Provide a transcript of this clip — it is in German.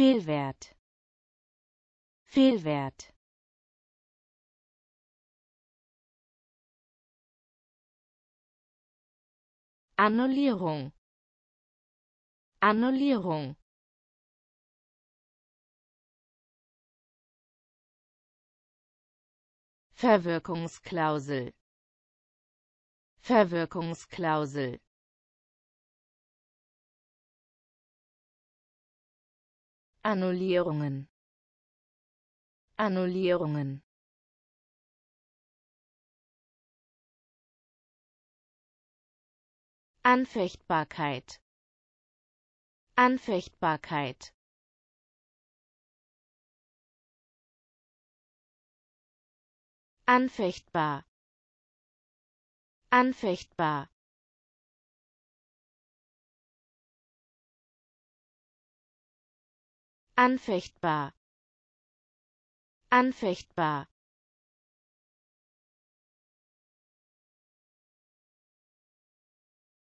Fehlwert Fehlwert Annullierung Annullierung Verwirkungsklausel Verwirkungsklausel Annullierungen. Annullierungen. Anfechtbarkeit. Anfechtbarkeit. Anfechtbar. Anfechtbar. anfechtbar anfechtbar